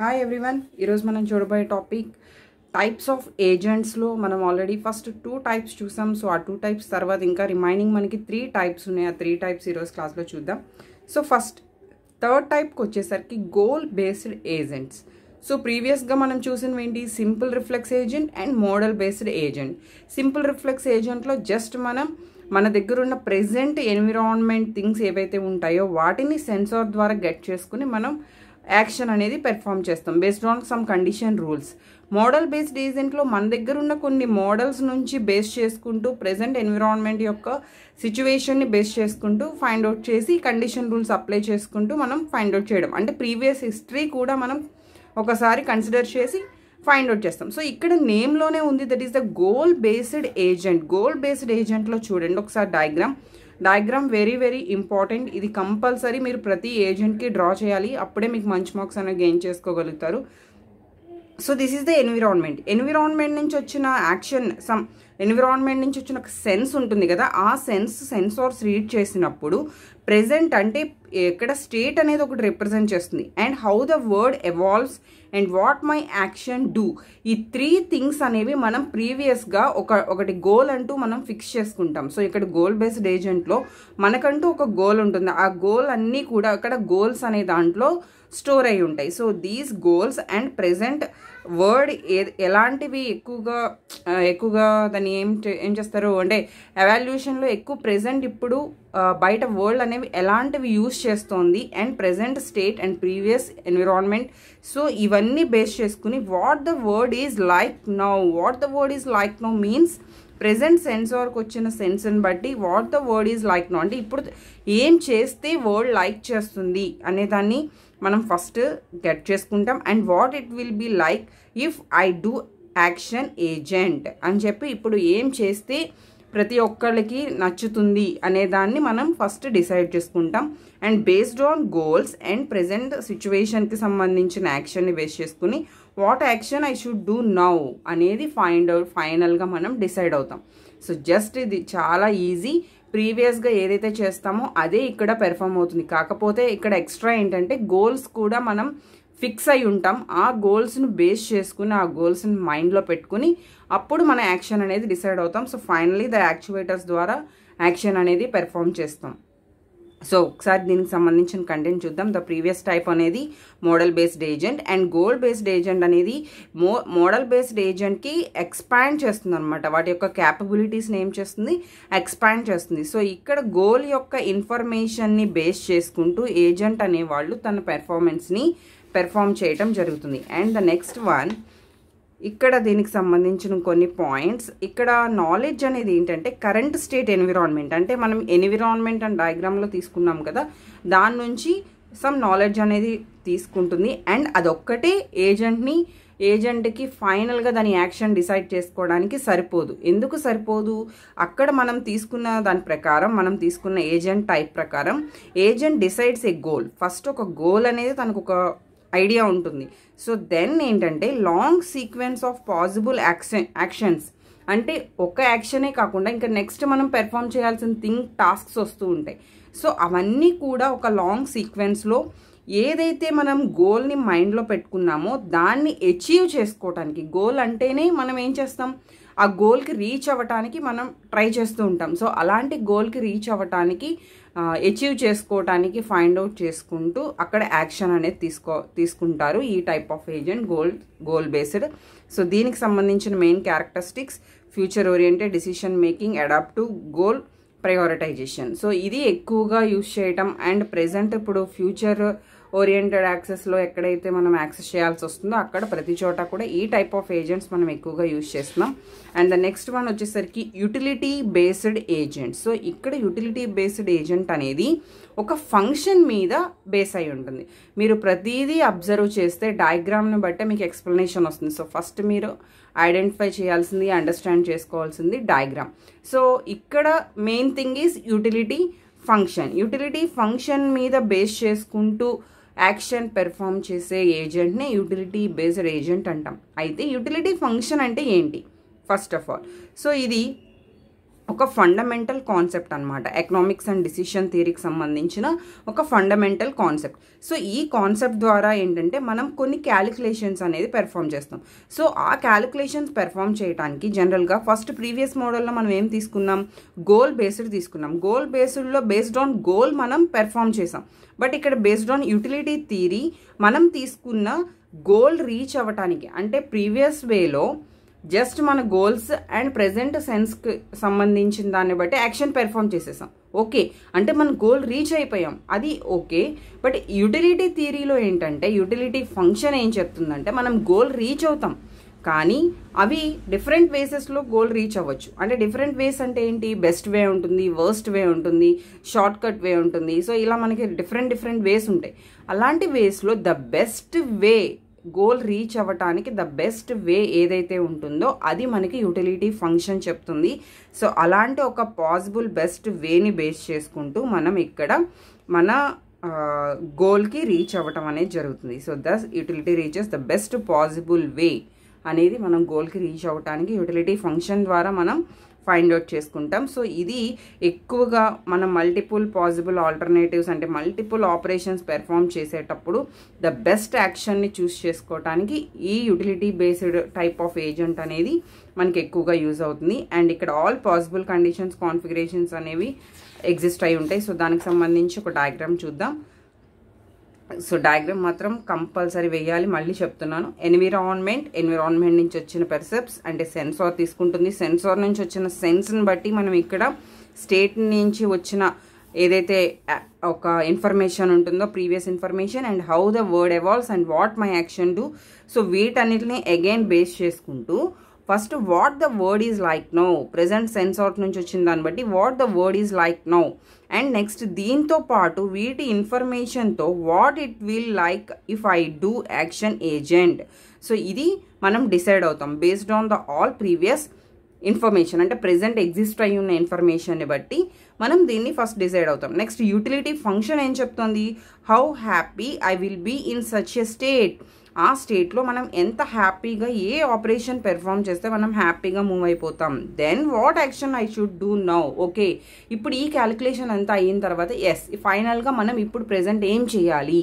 hi everyone ఈరోజు మనం చూడబోయే టాపిక్ టైప్స్ ఆఫ్ ఏజెంట్స్లో మనం ఆల్రెడీ ఫస్ట్ టూ టైప్స్ చూసాం సో ఆ టూ టైప్స్ తర్వాత ఇంకా రిమైనింగ్ మనకి త్రీ టైప్స్ ఉన్నాయి ఆ త్రీ టైప్స్ ఈరోజు క్లాస్లో చూద్దాం సో ఫస్ట్ థర్డ్ టైప్కి వచ్చేసరికి గోల్ బేస్డ్ ఏజెంట్స్ సో ప్రీవియస్గా మనం చూసినవి ఏంటి simple reflex agent and model based agent simple reflex ఏజెంట్లో జస్ట్ మనం మన దగ్గర ఉన్న ప్రెజెంట్ ఎన్విరాన్మెంట్ థింగ్స్ ఏవైతే ఉంటాయో వాటిని సెన్సార్ ద్వారా గెట్ చేసుకుని మనం యాక్షన్ అనేది పెర్ఫామ్ చేస్తాం based on some condition rules model based ఏజెంట్లో మన దగ్గర ఉన్న కొన్ని మోడల్స్ నుంచి బేస్ చేసుకుంటూ ప్రజెంట్ ఎన్విరాన్మెంట్ యొక్క సిచ్యువేషన్ని బేస్ చేసుకుంటూ ఫైండ్ అవుట్ చేసి కండిషన్ రూల్స్ అప్లై చేసుకుంటూ మనం ఫైండ్ అవుట్ చేయడం అంటే ప్రీవియస్ హిస్టరీ కూడా మనం ఒకసారి కన్సిడర్ చేసి ఫైండ్ అవుట్ చేస్తాం సో ఇక్కడ నేమ్లోనే ఉంది that is the goal based agent goal based ఏజెంట్లో చూడండి ఒకసారి diagram diagram very very important ఇది కంపల్సరీ మీరు ప్రతి ఏజెంట్కి డ్రా చేయాలి అప్పుడే మీకు మంచి మార్క్స్ అనేవి గెయిన్ చేసుకోగలుగుతారు so this is the environment environment నుంచి వచ్చిన యాక్షన్ సమ్ ఎన్విరాన్మెంట్ నుంచి వచ్చిన ఒక సెన్స్ ఉంటుంది కదా ఆ సెన్స్ సెన్సార్స్ రీడ్ చేసినప్పుడు ప్రెజెంట్ అంటే ఇక్కడ స్టేట్ అనేది ఒకటి రిప్రజెంట్ చేస్తుంది and how the world evolves and what my action do ఈ త్రీ థింగ్స్ అనేవి మనం ప్రీవియస్గా ఒక ఒకటి గోల్ అంటూ మనం ఫిక్స్ చేసుకుంటాం సో ఇక్కడ గోల్ బేస్డ్ ఏజెంట్లో మనకంటూ ఒక గోల్ ఉంటుంది ఆ గోల్ అన్నీ కూడా అక్కడ గోల్స్ అనే దాంట్లో స్టోర్ అయి ఉంటాయి so these goals and present world ఏ ఎలాంటివి ఎక్కువగా ఎక్కువగా దాన్ని ఏం ఏం చేస్తారు అంటే ఎవాల్యూషన్లో ఎక్కువ ప్రెజెంట్ ఇప్పుడు బయట వరల్డ్ అనేవి ఎలాంటివి యూస్ చేస్తోంది and present state and previous environment so ఇవన్నీ బేస్ చేసుకుని what the world is like now what the world is like now means present sense వరకు వచ్చిన సెన్స్ని బట్టి what the world is like now అంటే ఇప్పుడు ఏం చేస్తే వరల్డ్ లైక్ చేస్తుంది అనేదాన్ని మనం ఫస్ట్ గెట్ చేసుకుంటాం and what it will be like if I do action agent అని చెప్పి ఇప్పుడు ఏం చేస్తే ప్రతి ఒక్కళ్ళకి నచ్చుతుంది అనేదాన్ని మనం ఫస్ట్ డిసైడ్ చేసుకుంటాం and based on goals and present సిచ్యువేషన్కి సంబంధించిన యాక్షన్ని బేస్ చేసుకుని what action I should do now అనేది ఫైండ్ అవుట్ ఫైనల్గా మనం డిసైడ్ అవుతాం సో జస్ట్ ఇది చాలా ఈజీ ప్రీవియస్గా ఏదైతే చేస్తామో అదే ఇక్కడ పెర్ఫామ్ అవుతుంది కాకపోతే ఇక్కడ ఎక్స్ట్రా ఏంటంటే గోల్స్ కూడా మనం ఫిక్స్ అయి ఉంటాం ఆ గోల్స్ను బేస్ చేసుకుని ఆ గోల్స్ని మైండ్లో పెట్టుకుని అప్పుడు మన యాక్షన్ అనేది డిసైడ్ అవుతాం సో ఫైనలీ ద యాక్చువేటర్స్ ద్వారా యాక్షన్ అనేది పెర్ఫామ్ చేస్తాం సో ఒకసారి దీనికి సంబంధించిన కంటెంట్ చూద్దాం ద ప్రీవియస్ టైప్ అనేది model based agent and goal based agent అనేది మో మోడల్ బేస్డ్ ఏజెంట్కి ఎక్స్పాండ్ చేస్తుంది అనమాట వాటి యొక్క క్యాపబిలిటీస్ని ఏం చేస్తుంది ఎక్స్పాండ్ చేస్తుంది సో ఇక్కడ గోల్ యొక్క ఇన్ఫర్మేషన్ని బేస్ చేసుకుంటూ ఏజెంట్ అనేవాళ్ళు తన పెర్ఫార్మెన్స్ని పెర్ఫామ్ చేయటం జరుగుతుంది అండ్ ద నెక్స్ట్ వన్ ఇక్కడ దీనికి సంబంధించిన కొన్ని పాయింట్స్ ఇక్కడ నాలెడ్జ్ అనేది ఏంటంటే కరెంట్ స్టేట్ ఎన్విరాన్మెంట్ అంటే మనం ఎన్విరాన్మెంట్ అండ్ డయాగ్రామ్లో తీసుకున్నాం కదా దాని నుంచి సమ్ నాలెడ్జ్ అనేది తీసుకుంటుంది అండ్ అదొక్కటే ఏజెంట్ని ఏజెంట్కి ఫైనల్గా దాని యాక్షన్ డిసైడ్ చేసుకోవడానికి సరిపోదు ఎందుకు సరిపోదు అక్కడ మనం తీసుకున్న దాని ప్రకారం మనం తీసుకున్న ఏజెంట్ టైప్ ప్రకారం agent decides a goal first ఒక గోల్ అనేది తనకు ఒక ఐడియా ఉంటుంది సో దెన్ ఏంటంటే long sequence of possible action actions అంటే ఒక యాక్షనే కాకుండా ఇంకా నెక్స్ట్ మనం పెర్ఫామ్ చేయాల్సిన థింగ్ టాస్క్స్ వస్తూ ఉంటాయి సో అవన్నీ కూడా ఒక లాంగ్ సీక్వెన్స్లో ఏదైతే మనం గోల్ని మైండ్లో పెట్టుకున్నామో దాన్ని అచీవ్ చేసుకోవటానికి గోల్ అంటేనే మనం ఏం చేస్తాం ఆ గోల్కి రీచ్ అవ్వటానికి మనం ట్రై చేస్తూ ఉంటాం సో అలాంటి గోల్కి రీచ్ అవ్వటానికి అచీవ్ చేసుకోవటానికి ఫైండ్ అవుట్ చేసుకుంటూ అక్కడ యాక్షన్ అనేది తీసుకో తీసుకుంటారు ఈ type of agent goal goal based so దీనికి సంబంధించిన main characteristics future oriented decision making adapt to goal prioritization so ఇది ఎక్కువగా యూజ్ చేయటం అండ్ ప్రజెంట్ ఇప్పుడు ఫ్యూచర్ ఓరియంటెడ్ యాక్సెస్లో ఎక్కడైతే మనం యాక్సెస్ చేయాల్సి వస్తుందో అక్కడ ప్రతి చోట కూడా ఈ టైప్ ఆఫ్ ఏజెంట్స్ మనం ఎక్కువగా యూజ్ చేస్తున్నాం అండ్ ద నెక్స్ట్ వన్ వచ్చేసరికి యూటిలిటీ బేస్డ్ ఏజెంట్ సో ఇక్కడ యూటిలిటీ బేస్డ్ ఏజెంట్ అనేది ఒక ఫంక్షన్ మీద బేస్ అయి ఉంటుంది మీరు ప్రతిదీ అబ్జర్వ్ చేస్తే డయాగ్రామ్ను బట్టే మీకు ఎక్స్ప్లెనేషన్ వస్తుంది సో ఫస్ట్ మీరు ఐడెంటిఫై చేయాల్సింది అండర్స్టాండ్ చేసుకోవాల్సింది డయాగ్రామ్ సో ఇక్కడ main thing is utility function utility function మీద బేస్ చేసుకుంటూ యాక్షన్ పెర్ఫామ్ చేసే ఏజెంట్ని యూటిలిటీ బేస్డ్ ఏజెంట్ అంటాం అయితే యూటిలిటీ ఫంక్షన్ అంటే ఏంటి ఫస్ట్ ఆఫ్ ఆల్ సో ఇది ఒక ఫండమెంటల్ కాన్సెప్ట్ అనమాట ఎకనామిక్స్ అండ్ డిసిషన్ థియరీకి సంబంధించిన ఒక ఫండమెంటల్ కాన్సెప్ట్ సో ఈ కాన్సెప్ట్ ద్వారా ఏంటంటే మనం కొన్ని క్యాలిక్యులేషన్స్ అనేది పెర్ఫామ్ చేస్తాం సో ఆ క్యాలిక్యులేషన్స్ పెర్ఫామ్ చేయడానికి జనరల్గా ఫస్ట్ ప్రీవియస్ మోడల్లో మనం ఏం తీసుకున్నాం గోల్ బేస్డ్ తీసుకున్నాం గోల్ బేస్డ్లో బేస్డ్ ఆన్ గోల్ మనం పెర్ఫామ్ చేసాం బట్ ఇక్కడ బేస్డ్ ఆన్ యూటిలిటీ థియరీ మనం తీసుకున్న గోల్ రీచ్ అవ్వటానికి అంటే ప్రీవియస్ వేలో జస్ట్ మన గోల్స్ అండ్ ప్రజెంట్ సెన్స్కి సంబంధించిన దాన్ని బట్టి యాక్షన్ పెర్ఫామ్ చేసేసాం ఓకే అంటే మన గోల్ రీచ్ అయిపోయాం అది ఓకే బట్ యూటిలిటీ థియరీలో ఏంటంటే యూటిలిటీ ఫంక్షన్ ఏం చెప్తుందంటే మనం గోల్ రీచ్ అవుతాం కానీ అవి డిఫరెంట్ వేసెస్లో గోల్ రీచ్ అవ్వచ్చు అంటే డిఫరెంట్ వేస్ అంటే ఏంటి బెస్ట్ వే ఉంటుంది వర్స్ట్ వే ఉంటుంది షార్ట్ కట్ వే ఉంటుంది సో ఇలా మనకి డిఫరెంట్ డిఫరెంట్ వేస్ ఉంటాయి అలాంటి వేస్లో the best way goal reach అవ్వటానికి ద బెస్ట్ వే ఏదైతే ఉంటుందో అది మనకి యూటిలిటీ ఫంక్షన్ చెప్తుంది సో అలాంటి ఒక పాసిబుల్ బెస్ట్ వేని బేస్ చేసుకుంటూ మనం ఇక్కడ మన గోల్కి రీచ్ అవ్వటం అనేది జరుగుతుంది so thus utility reaches the best possible way అనేది మనం గోల్కి రీచ్ అవ్వటానికి యూటిలిటీ ఫంక్షన్ ద్వారా మనం ఫైండ్ అవుట్ చేసుకుంటాం సో ఇది ఎక్కువగా మనం మల్టిపుల్ పాసిబుల్ ఆల్టర్నేటివ్స్ అంటే మల్టిపుల్ ఆపరేషన్స్ పెర్ఫామ్ చేసేటప్పుడు ద బెస్ట్ యాక్షన్ని చూస్ చేసుకోవటానికి ఈ utility based type of agent అనేది మనకి ఎక్కువగా యూజ్ అవుతుంది అండ్ ఇక్కడ ఆల్ పాసిబుల్ కండిషన్స్ కాన్ఫిగరేషన్స్ అనేవి ఎగ్జిస్ట్ అయి ఉంటాయి సో దానికి సంబంధించి ఒక డయాగ్రామ్ చూద్దాం సో డయాగ్రామ్ మాత్రం కంపల్సరీ వేయాలి మళ్ళీ చెప్తున్నాను ఎన్విరాన్మెంట్ ఎన్విరాన్మెంట్ నుంచి వచ్చిన పెర్సెప్స్ అంటే సెన్సార్ తీసుకుంటుంది సెన్సార్ నుంచి వచ్చిన సెన్స్ని బట్టి మనం ఇక్కడ స్టేట్ నుంచి వచ్చిన ఏదైతే ఒక ఇన్ఫర్మేషన్ ఉంటుందో previous information and how the world evolves and what my action do so వీటన్నిటిని అగైన్ బేస్ చేసుకుంటూ first what the world is like now present sense out నుంచి వచ్చిన దాన్ని బట్టి what the world is like now and next దీంతో పాటు వీటి ఇన్ఫర్మేషన్తో what it will like if I do action agent so ఇది మనం డిసైడ్ అవుతాం based on the all previous information అంటే ప్రజెంట్ ఎగ్జిస్ట్ అయి ఉన్న ఇన్ఫర్మేషన్ని బట్టి మనం దీన్ని ఫస్ట్ డిసైడ్ అవుతాం నెక్స్ట్ యూటిలిటీ ఫంక్షన్ ఏం చెప్తుంది how happy I will be in such a state ఆ స్టేట్లో మనం ఎంత హ్యాపీగా ఏ ఆపరేషన్ పెర్ఫామ్ చేస్తే మనం హ్యాపీగా మూవ్ అయిపోతాం then what action I should do now okay ఇప్పుడు ఈ క్యాలిక్యులేషన్ అంతా అయిన తర్వాత ఎస్ ఫైనల్గా మనం ఇప్పుడు ప్రజెంట్ ఏం చేయాలి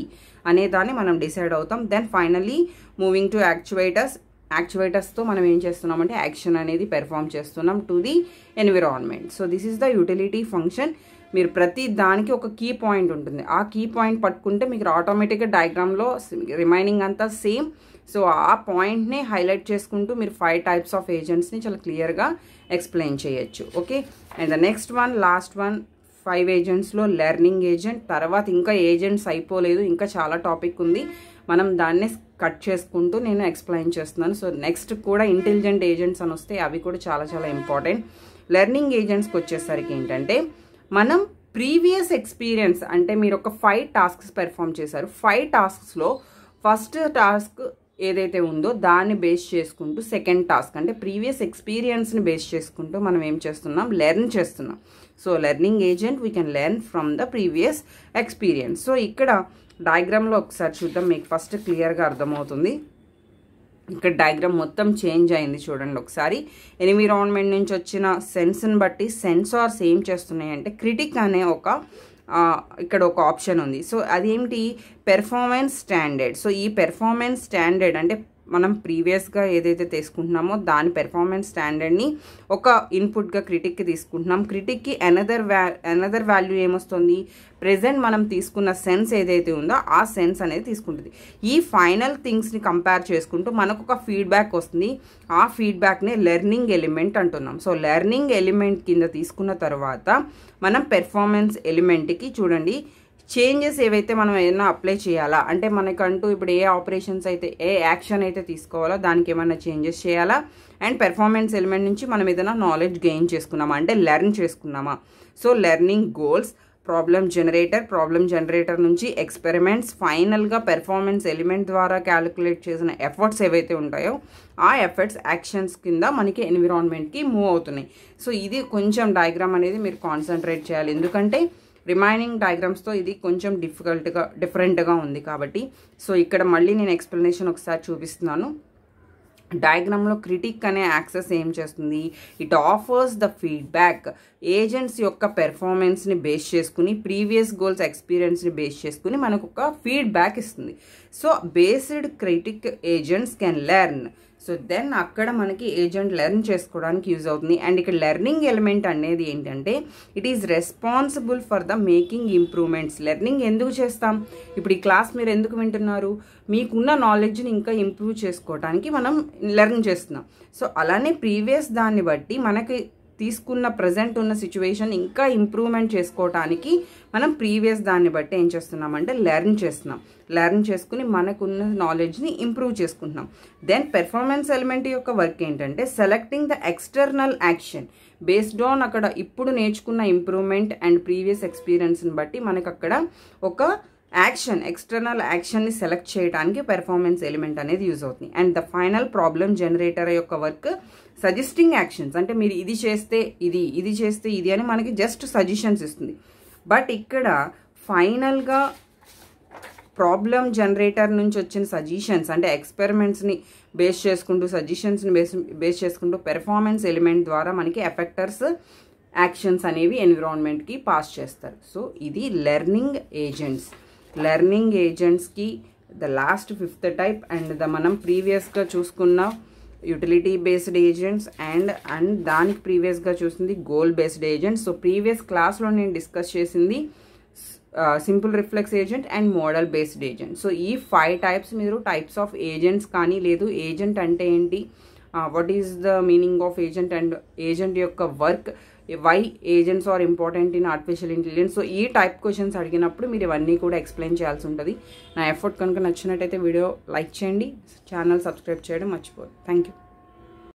అనే దాన్ని మనం డిసైడ్ అవుతాం then finally moving to actuators యాక్చువేటర్స్తో మనం ఏం చేస్తున్నామంటే యాక్షన్ అనేది పెర్ఫామ్ చేస్తున్నాం to the environment so this is the utility function మీరు ప్రతి దానికి ఒక కీ పాయింట్ ఉంటుంది ఆ కీ పాయింట్ పట్టుకుంటే మీకు ఆటోమేటిక్గా డయాగ్రామ్లో రిమైనింగ్ అంతా సేమ్ సో ఆ పాయింట్ని హైలైట్ చేసుకుంటూ మీరు ఫైవ్ టైప్స్ ఆఫ్ ఏజెంట్స్ని చాలా క్లియర్గా ఎక్స్ప్లెయిన్ చేయొచ్చు okay and the next one last one five ఏజెంట్స్లో లెర్నింగ్ ఏజెంట్ తర్వాత ఇంకా ఏజెంట్స్ అయిపోలేదు ఇంకా చాలా టాపిక్ ఉంది మనం దాన్నే కట్ చేసుకుంటూ నేను ఎక్స్ప్లెయిన్ చేస్తున్నాను సో నెక్స్ట్ కూడా ఇంటెలిజెంట్ ఏజెంట్స్ అని వస్తే అవి కూడా చాలా చాలా ఇంపార్టెంట్ లెర్నింగ్ ఏజెంట్స్కి వచ్చేసరికి ఏంటంటే మనం ప్రీవియస్ ఎక్స్పీరియన్స్ అంటే మీరు ఒక ఫైవ్ టాస్క్స్ పెర్ఫామ్ చేశారు ఫైవ్ టాస్క్స్లో ఫస్ట్ టాస్క్ ఏదైతే ఉందో దాన్ని బేస్ చేసుకుంటూ సెకండ్ టాస్క్ అంటే ప్రీవియస్ ఎక్స్పీరియన్స్ని బేస్ చేసుకుంటూ మనం ఏం చేస్తున్నాం లెర్న్ చేస్తున్నాం so learning agent we can learn from the previous experience so ఇక్కడ డయాగ్రామ్లో ఒకసారి చూద్దాం మీకు ఫస్ట్ క్లియర్గా అర్థమవుతుంది ఇక్కడ డయాగ్రామ్ మొత్తం చేంజ్ అయింది చూడండి ఒకసారి ఎన్విరాన్మెంట్ నుంచి వచ్చిన సెన్స్ని బట్టి సెన్సార్స్ ఏం చేస్తున్నాయంటే క్రిటిక్ అనే ఒక ఇక్కడ ఒక ఆప్షన్ ఉంది సో అదేమిటి పెర్ఫార్మెన్స్ స్టాండర్డ్ సో ఈ పెర్ఫార్మెన్స్ స్టాండర్డ్ అంటే మనం ప్రీవియస్గా ఏదైతే తీసుకుంటున్నామో దాని పెర్ఫార్మెన్స్ స్టాండర్డ్ని ఒక ఇన్పుట్గా క్రిటిక్కి తీసుకుంటున్నాం క్రిటిక్కి ఎనదర్ వ్యా ఎనదర్ వాల్యూ ఏమొస్తుంది ప్రజెంట్ మనం తీసుకున్న సెన్స్ ఏదైతే ఉందో ఆ సెన్స్ అనేది తీసుకుంటుంది ఈ ఫైనల్ థింగ్స్ని కంపేర్ చేసుకుంటూ మనకు ఒక ఫీడ్బ్యాక్ వస్తుంది ఆ ఫీడ్బ్యాక్నే లెర్నింగ్ ఎలిమెంట్ అంటున్నాం సో లెర్నింగ్ ఎలిమెంట్ కింద తీసుకున్న తర్వాత మనం పెర్ఫార్మెన్స్ ఎలిమెంట్కి చూడండి చేంజెస్ ఏవైతే మనం ఏమైనా అప్లై చేయాలా అంటే మనకంటూ ఇప్పుడు ఏ ఆపరేషన్స్ అయితే ఏ యాక్షన్ అయితే తీసుకోవాలో దానికి ఏమైనా చేంజెస్ చేయాలా అండ్ పెర్ఫార్మెన్స్ ఎలిమెంట్ నుంచి మనం ఏదైనా నాలెడ్జ్ గెయిన్ చేసుకున్నామా అంటే లెర్న్ చేసుకున్నామా so learning goals problem generator problem generator నుంచి ఎక్స్పెరిమెంట్స్ ఫైనల్గా పెర్ఫార్మెన్స్ ఎలిమెంట్ ద్వారా క్యాలిక్యులేట్ చేసిన ఎఫర్ట్స్ ఏవైతే ఉంటాయో ఆ ఎఫర్ట్స్ యాక్షన్స్ కింద మనకి ఎన్విరాన్మెంట్కి మూవ్ అవుతున్నాయి సో ఇది కొంచెం డయాగ్రామ్ అనేది మీరు కాన్సన్ట్రేట్ చేయాలి ఎందుకంటే రిమైనింగ్ తో ఇది కొంచెం డిఫికల్ట్గా డిఫరెంట్గా ఉంది కాబట్టి సో ఇక్కడ మళ్ళీ నేను ఎక్స్ప్లెనేషన్ ఒకసారి చూపిస్తున్నాను లో క్రిటిక్ అనే యాక్సెస్ ఏం చేస్తుంది it offers the feedback agents యొక్క పెర్ఫార్మెన్స్ని బేస్ చేసుకుని ప్రీవియస్ గోల్స్ ఎక్స్పీరియన్స్ని బేస్ చేసుకుని మనకు ఒక ఫీడ్బ్యాక్ ఇస్తుంది so based critic agents can learn so then అక్కడ మనకి ఏజెంట్ లెర్న్ చేసుకోవడానికి యూజ్ అవుతుంది అండ్ ఇక్కడ లెర్నింగ్ ఎలిమెంట్ అనేది ఏంటంటే it is responsible for the making improvements learning ఎందుకు చేస్తాం ఇప్పుడు ఈ క్లాస్ మీరు ఎందుకు వింటున్నారు మీకున్న నాలెడ్జ్ని ఇంకా ఇంప్రూవ్ చేసుకోవడానికి మనం లెర్న్ చేస్తున్నాం సో అలానే ప్రీవియస్ దాన్ని బట్టి మనకి తీసుకున్న ప్రజెంట్ ఉన్న సిచ్యువేషన్ ఇంకా ఇంప్రూవ్మెంట్ చేసుకోవటానికి మనం ప్రీవియస్ దాన్ని బట్టి ఏం చేస్తున్నామంటే లెర్న్ చేస్తున్నాం లెర్న్ చేసుకుని మనకున్న నాలెడ్జ్ని ఇంప్రూవ్ చేసుకుంటున్నాం దెన్ పెర్ఫార్మెన్స్ ఎలిమెంట్ యొక్క వర్క్ ఏంటంటే selecting the external action based on అక్కడ ఇప్పుడు నేర్చుకున్న ఇంప్రూవ్మెంట్ అండ్ ప్రీవియస్ ఎక్స్పీరియన్స్ని బట్టి మనకు అక్కడ ఒక యాక్షన్ ఎక్స్టర్నల్ యాక్షన్ని సెలెక్ట్ చేయడానికి పెర్ఫార్మెన్స్ ఎలిమెంట్ అనేది యూజ్ అవుతుంది and the final problem generator యొక్క వర్క్ సజెస్టింగ్ యాక్షన్స్ అంటే మీరు ఇది చేస్తే ఇది ఇది చేస్తే ఇది అని మనకి జస్ట్ సజెషన్స్ ఇస్తుంది బట్ ఇక్కడ ఫైనల్గా ప్రాబ్లమ్ జనరేటర్ నుంచి వచ్చిన సజెషన్స్ అంటే ఎక్స్పెరిమెంట్స్ని బేస్ చేసుకుంటూ సజెషన్స్ని బేస్ బేస్ చేసుకుంటూ పెర్ఫార్మెన్స్ ఎలిమెంట్ ద్వారా మనకి ఎఫెక్టర్స్ యాక్షన్స్ అనేవి ఎన్విరాన్మెంట్కి పాస్ చేస్తారు సో ఇది లెర్నింగ్ ఏజెంట్స్ లెర్నింగ్ ఏజెంట్స్కి the last fifth type and the మనం ప్రీవియస్గా చూసుకున్న utility based agents and and దానికి ప్రీవియస్గా చూసింది goal based agents so previous క్లాస్లో నేను డిస్కస్ చేసింది simple reflex agent and model based agent so ఈ ఫైవ్ టైప్స్ మీరు టైప్స్ ఆఫ్ ఏజెంట్స్ కానీ లేదు ఏజెంట్ అంటే ఏంటి what is the meaning of agent and agent యొక్క work why agents are important in artificial intelligence so ఈ type questions అడిగినప్పుడు మీరు ఇవన్నీ కూడా ఎక్స్ప్లెయిన్ చేయాల్సి ఉంటుంది నా ఎఫర్ట్ కనుక నచ్చినట్టయితే వీడియో లైక్ చేయండి ఛానల్ సబ్స్క్రైబ్ చేయడం మర్చిపోదు థ్యాంక్ యూ